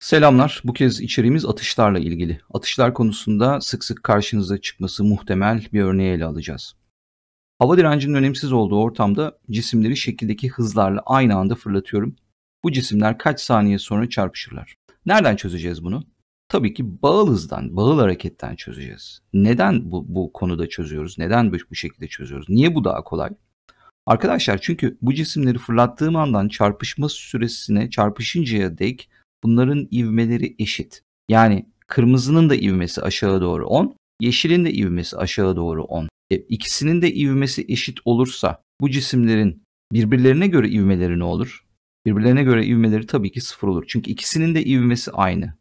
Selamlar. Bu kez içeriğimiz atışlarla ilgili. Atışlar konusunda sık sık karşınıza çıkması muhtemel bir örneği ele alacağız. Hava direncinin önemsiz olduğu ortamda cisimleri şekildeki hızlarla aynı anda fırlatıyorum. Bu cisimler kaç saniye sonra çarpışırlar. Nereden çözeceğiz bunu? Tabii ki bağıl hızdan, bağıl hareketten çözeceğiz. Neden bu, bu konuda çözüyoruz? Neden bu, bu şekilde çözüyoruz? Niye bu daha kolay? Arkadaşlar çünkü bu cisimleri fırlattığım andan çarpışma süresine çarpışıncaya dek Bunların ivmeleri eşit. Yani kırmızının da ivmesi aşağı doğru 10, yeşilin de ivmesi aşağı doğru 10. E, ikisinin de ivmesi eşit olursa bu cisimlerin birbirlerine göre ivmeleri ne olur? Birbirlerine göre ivmeleri tabii ki sıfır olur. Çünkü ikisinin de ivmesi aynı.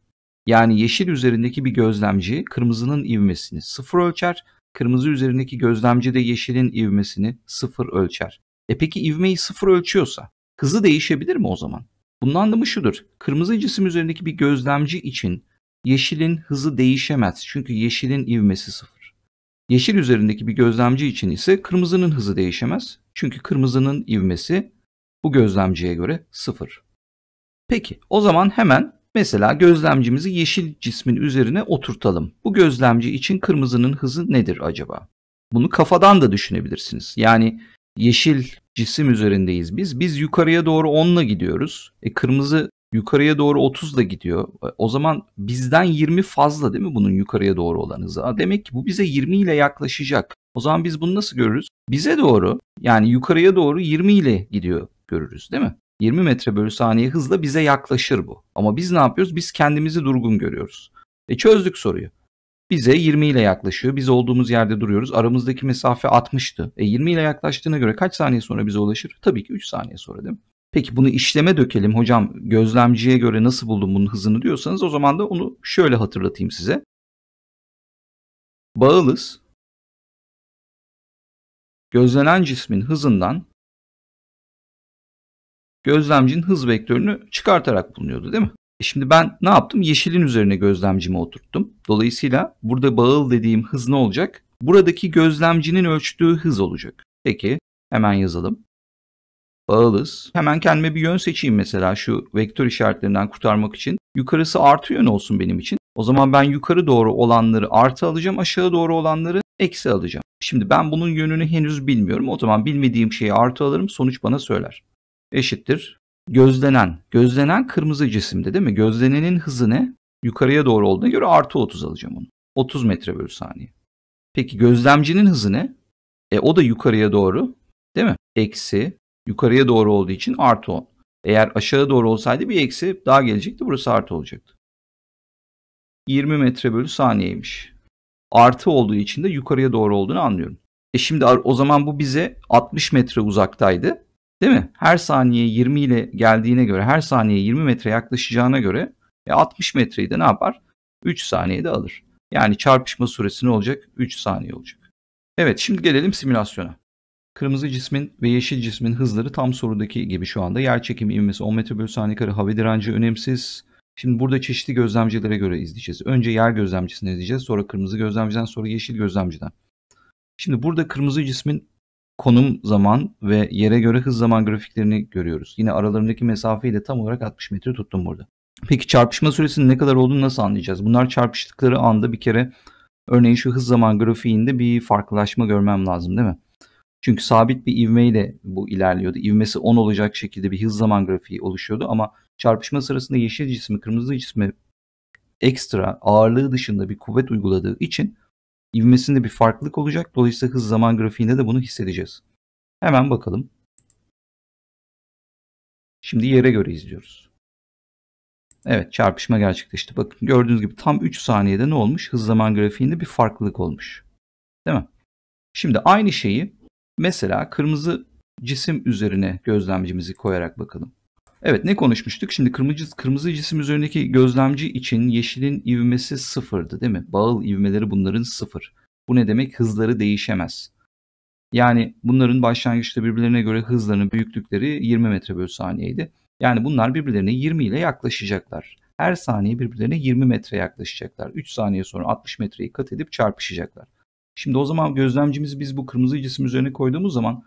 Yani yeşil üzerindeki bir gözlemci kırmızının ivmesini sıfır ölçer. Kırmızı üzerindeki gözlemci de yeşilin ivmesini sıfır ölçer. E peki ivmeyi sıfır ölçüyorsa hızı değişebilir mi o zaman? Bunun anlamı şudur. Kırmızı cisim üzerindeki bir gözlemci için yeşilin hızı değişemez. Çünkü yeşilin ivmesi sıfır. Yeşil üzerindeki bir gözlemci için ise kırmızının hızı değişemez. Çünkü kırmızının ivmesi bu gözlemciye göre sıfır. Peki o zaman hemen mesela gözlemcimizi yeşil cismin üzerine oturtalım. Bu gözlemci için kırmızının hızı nedir acaba? Bunu kafadan da düşünebilirsiniz. Yani yeşil cisim üzerindeyiz biz. Biz yukarıya doğru 10 ile gidiyoruz. E kırmızı yukarıya doğru 30 ile gidiyor. E, o zaman bizden 20 fazla değil mi bunun yukarıya doğru olan hızı? Demek ki bu bize 20 ile yaklaşacak. O zaman biz bunu nasıl görürüz? Bize doğru yani yukarıya doğru 20 ile gidiyor görürüz değil mi? 20 metre bölü saniye hızla bize yaklaşır bu. Ama biz ne yapıyoruz? Biz kendimizi durgun görüyoruz. E çözdük soruyu bize 20 ile yaklaşıyor. Biz olduğumuz yerde duruyoruz. Aramızdaki mesafe 60'tı. E 20 ile yaklaştığına göre kaç saniye sonra bize ulaşır? Tabii ki 3 saniye sonra değil mi? Peki bunu işleme dökelim hocam gözlemciye göre nasıl buldum bunun hızını diyorsanız o zaman da onu şöyle hatırlatayım size. Bağılız gözlenen cismin hızından gözlemcinin hız vektörünü çıkartarak bulunuyordu değil mi? Şimdi ben ne yaptım? Yeşilin üzerine gözlemcimi oturttum. Dolayısıyla burada bağıl dediğim hız ne olacak? Buradaki gözlemcinin ölçtüğü hız olacak. Peki hemen yazalım. Bağılız. Hemen kendime bir yön seçeyim mesela şu vektör işaretlerinden kurtarmak için. Yukarısı artı yön olsun benim için. O zaman ben yukarı doğru olanları artı alacağım, aşağı doğru olanları eksi alacağım. Şimdi ben bunun yönünü henüz bilmiyorum. O zaman bilmediğim şeyi artı alırım, sonuç bana söyler. Eşittir gözlenen, gözlenen kırmızı cisimde değil mi? Gözlenenin hızı ne? Yukarıya doğru olduğuna göre artı 30 alacağım onu. 30 metre bölü saniye. Peki gözlemcinin hızı ne? E o da yukarıya doğru değil mi? Eksi yukarıya doğru olduğu için artı 10. Eğer aşağı doğru olsaydı bir eksi daha gelecekti. Burası artı olacaktı. 20 metre bölü saniyeymiş. Artı olduğu için de yukarıya doğru olduğunu anlıyorum. E şimdi o zaman bu bize 60 metre uzaktaydı. Değil mi? Her saniye 20 ile geldiğine göre her saniye 20 metre yaklaşacağına göre e, 60 metreyi de ne yapar? 3 saniyede alır. Yani çarpışma süresi ne olacak? 3 saniye olacak. Evet şimdi gelelim simülasyona. Kırmızı cismin ve yeşil cismin hızları tam sorudaki gibi şu anda. Yer çekimi ivmesi 10 metre bölü saniye kare hava direnci önemsiz. Şimdi burada çeşitli gözlemcilere göre izleyeceğiz. Önce yer gözlemcisini izleyeceğiz. Sonra kırmızı gözlemciden sonra yeşil gözlemciden. Şimdi burada kırmızı cismin konum zaman ve yere göre hız zaman grafiklerini görüyoruz. Yine aralarındaki mesafeyi de tam olarak 60 metre tuttum burada. Peki çarpışma süresinin ne kadar olduğunu nasıl anlayacağız? Bunlar çarpıştıkları anda bir kere örneğin şu hız zaman grafiğinde bir farklılaşma görmem lazım değil mi? Çünkü sabit bir ivmeyle bu ilerliyordu. İvmesi 10 olacak şekilde bir hız zaman grafiği oluşuyordu ama çarpışma sırasında yeşil cismi, kırmızı cismi ekstra ağırlığı dışında bir kuvvet uyguladığı için ivmesinde bir farklılık olacak. Dolayısıyla hız zaman grafiğinde de bunu hissedeceğiz. Hemen bakalım. Şimdi yere göre izliyoruz. Evet çarpışma gerçekleşti. Bakın gördüğünüz gibi tam 3 saniyede ne olmuş? Hız zaman grafiğinde bir farklılık olmuş. Değil mi? Şimdi aynı şeyi mesela kırmızı cisim üzerine gözlemcimizi koyarak bakalım. Evet ne konuşmuştuk? Şimdi kırmızı, kırmızı cisim üzerindeki gözlemci için yeşilin ivmesi sıfırdı değil mi? Bağıl ivmeleri bunların sıfır. Bu ne demek? Hızları değişemez. Yani bunların başlangıçta birbirlerine göre hızlarının büyüklükleri 20 metre bölü saniyeydi. Yani bunlar birbirlerine 20 ile yaklaşacaklar. Her saniye birbirlerine 20 metre yaklaşacaklar. 3 saniye sonra 60 metreyi kat edip çarpışacaklar. Şimdi o zaman gözlemcimizi biz bu kırmızı cisim üzerine koyduğumuz zaman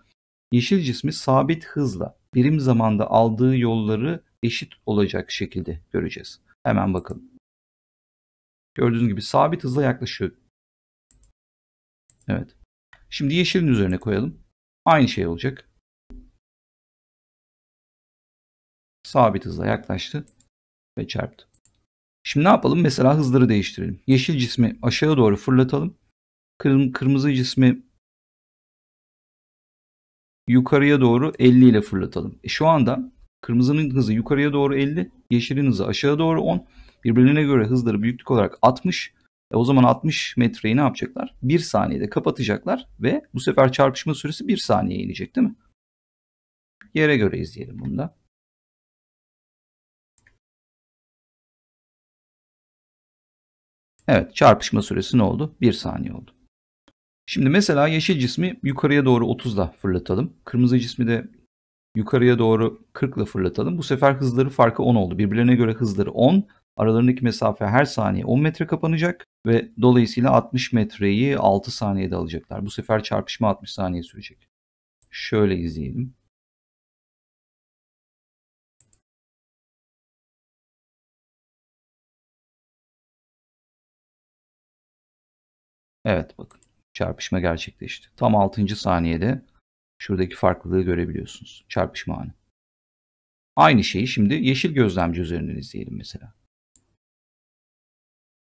yeşil cismi sabit hızla birim zamanda aldığı yolları eşit olacak şekilde göreceğiz. Hemen bakalım. Gördüğünüz gibi sabit hızla yaklaşıyor. Evet. Şimdi yeşilin üzerine koyalım. Aynı şey olacak. Sabit hızla yaklaştı ve çarptı. Şimdi ne yapalım? Mesela hızları değiştirelim. Yeşil cismi aşağı doğru fırlatalım. Kırm kırmızı cismi yukarıya doğru 50 ile fırlatalım. E şu anda kırmızının hızı yukarıya doğru 50, yeşilin hızı aşağı doğru 10. Birbirine göre hızları büyüklük olarak 60. E o zaman 60 metreyi ne yapacaklar? 1 saniyede kapatacaklar ve bu sefer çarpışma süresi 1 saniye inecek değil mi? Yere göre izleyelim bunu da. Evet çarpışma süresi ne oldu? 1 saniye oldu. Şimdi mesela yeşil cismi yukarıya doğru 30'la fırlatalım. Kırmızı cismi de yukarıya doğru 40'la fırlatalım. Bu sefer hızları farkı 10 oldu. Birbirlerine göre hızları 10. Aralarındaki mesafe her saniye 10 metre kapanacak ve dolayısıyla 60 metreyi 6 saniyede alacaklar. Bu sefer çarpışma 60 saniye sürecek. Şöyle izleyelim. Evet bakın çarpışma gerçekleşti. Tam 6. saniyede şuradaki farklılığı görebiliyorsunuz. Çarpışma anı. Aynı şeyi şimdi yeşil gözlemci üzerinden izleyelim mesela.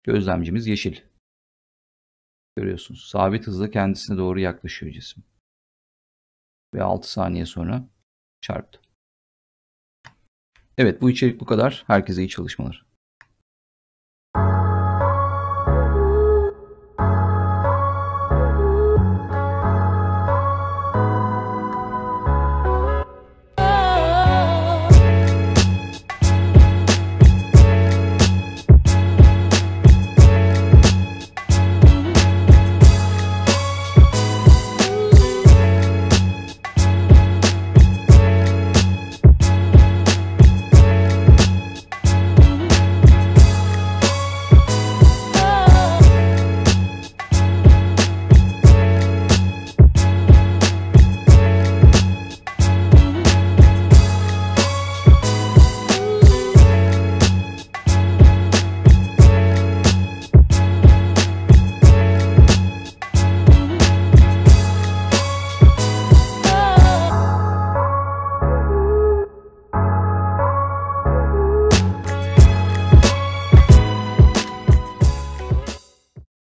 Gözlemcimiz yeşil. Görüyorsunuz. Sabit hızla kendisine doğru yaklaşıyor cisim. Ve 6 saniye sonra çarptı. Evet bu içerik bu kadar. Herkese iyi çalışmalar.